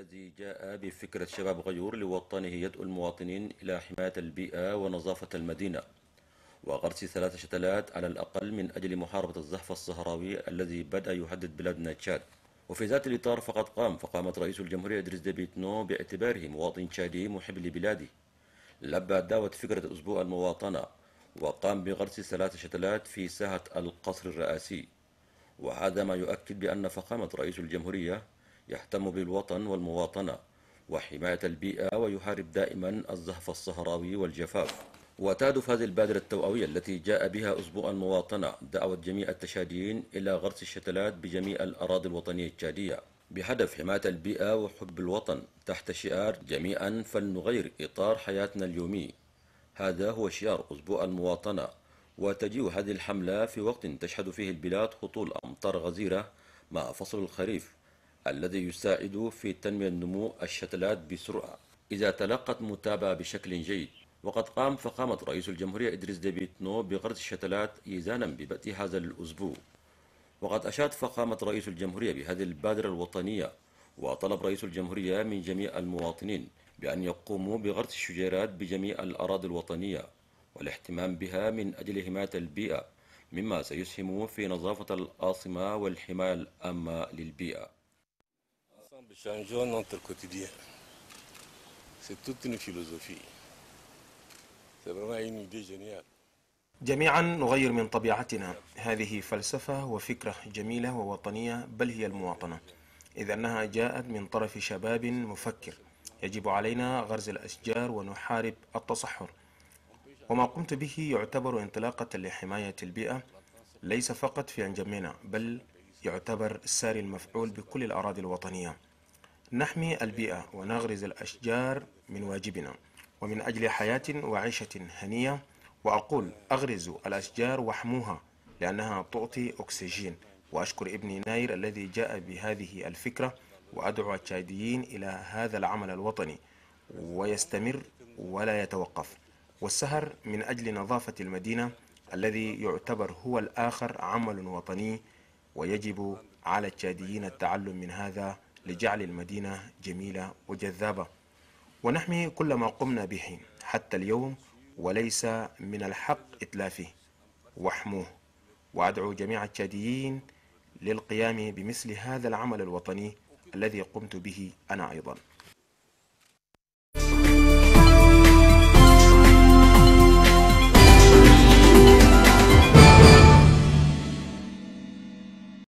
الذي جاء بفكرة شباب غيور لوطنه يدعو المواطنين إلى حماية البيئة ونظافة المدينة وغرس ثلاث شتلات على الأقل من أجل محاربة الزحف الصحراوي الذي بدأ يهدد بلادنا تشاد وفي ذات الإطار فقد قام فقامت رئيس الجمهورية إدريس ديبيتنو باعتباره مواطن تشادي محب لبلاده لبى دعوة فكرة أسبوع المواطنة وقام بغرس ثلاث شتلات في ساحة القصر الرئاسي وهذا ما يؤكد بأن فخامة رئيس الجمهورية يهتم بالوطن والمواطنة وحماية البيئة ويحارب دائما الزحف الصحراوي والجفاف وتهدف هذه البادرة التوأوية التي جاء بها أسبوع المواطنة دعوت جميع التشاديين إلى غرس الشتلات بجميع الأراضي الوطنية التشادية بهدف حماية البيئة وحب الوطن تحت شعار جميعا فلنغير إطار حياتنا اليومي هذا هو شعار أسبوع المواطنة وتجيء هذه الحملة في وقت تشهد فيه البلاد هطول أمطار غزيرة مع فصل الخريف الذي يساعد في تنمية نمو الشتلات بسرعة إذا تلقت متابعة بشكل جيد وقد قام فقامت رئيس الجمهورية إدريس نو بغرس الشتلات إيزانا ببدء هذا الأسبوع وقد أشاد فقامة رئيس الجمهورية بهذه البادرة الوطنية وطلب رئيس الجمهورية من جميع المواطنين بأن يقوموا بغرس الشجيرات بجميع الأراضي الوطنية والاهتمام بها من أجل حماية البيئة مما سيسهم في نظافة العاصمة والحماية الأمة للبيئة Changeons notre quotidien. C'est toute une philosophie. C'est vraiment une idée géniale. جميعا نغير من طبيعتنا هذه فلسفة وفكرة جميلة ووطنية بل هي المواطنة إذ أنها جاءت من طرف شباب مفكر يجب علينا غرز الأشجار ونحارب التصحر وما قمت به يعتبر انطلاقة لحماية البيئة ليس فقط في أنجمنا بل يعتبر ساري المفعول بكل الأراضي الوطنية نحمي البيئة ونغرز الأشجار من واجبنا ومن أجل حياة وعيشة هنية وأقول أغرزوا الأشجار واحموها لأنها تعطي أكسجين وأشكر ابني ناير الذي جاء بهذه الفكرة وأدعو التشاديين إلى هذا العمل الوطني ويستمر ولا يتوقف والسهر من أجل نظافة المدينة الذي يعتبر هو الآخر عمل وطني ويجب على التشاديين التعلم من هذا لجعل المدينة جميلة وجذابة ونحمي كل ما قمنا به حتى اليوم وليس من الحق إتلافه واحموه وأدعو جميع التشاديين للقيام بمثل هذا العمل الوطني الذي قمت به أنا أيضاً